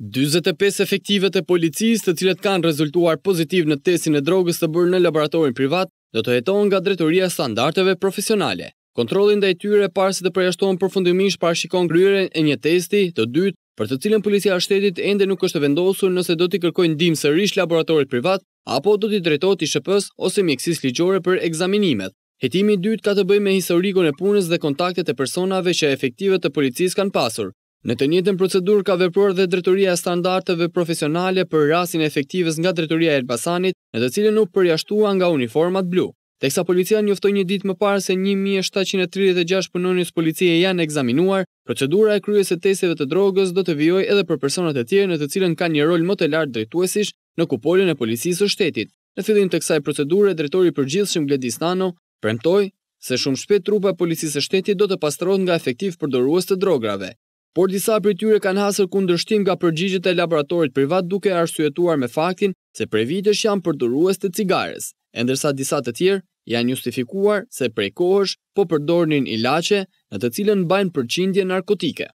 45 efektive të policisë të cilët kanë rezultuar pozitiv në tesin e drogës të bërë në laboratorin privat, do të jeton nga drejtoria standarteve profesionale. dhe ndaj tyre parë si të përjashtohen përfundimisht parashikon kryerjen e një testi të dytë, për të cilën policia shtetit ende nuk është vendosur nëse do t'i kërkojnë ndihmë sërish laboratorit privat apo do t'i drejtohet i shëpës ose mjekësisë ligjore për ekzaminimet. Hetimi i dytë ka të bëjë me historikun e punës dhe kontaktet e personave që efektive të policisë kanë pasur. Në të njëjtën procedurë ka vepruar dhe drejtoria e standardeve profesionale për rasin e efektivës nga drejtoria e Elbasanit, në të cilën u përjashtua nga uniformat blu. Teksa policia njoftoi një ditë më parë se 1736 punonjës policie janë ekzaminuar, procedura e kryes së testeve të drogës do të vijojë edhe për personat e tjerë në të cilën kanë një rol më të lartë drejtuesish në kupolën e policisë së shtetit. Në fillim të kësaj procedure, drejtori i përgjithshëm Gledis Nano premtoi se shumë shpejt trupa e policisë së shtetit do të pastrohet nga efektiv përdorues të drograve. Por disa për tyre kanë hasër kundërshtim nga përgjigjit e laboratorit privat duke arsuetuar me faktin se prej vitesh janë përdorues të cigares, endërsa disa të tjerë janë justifikuar se prej kohësh po përdornin ilace në të cilën bajnë përqindje narkotike.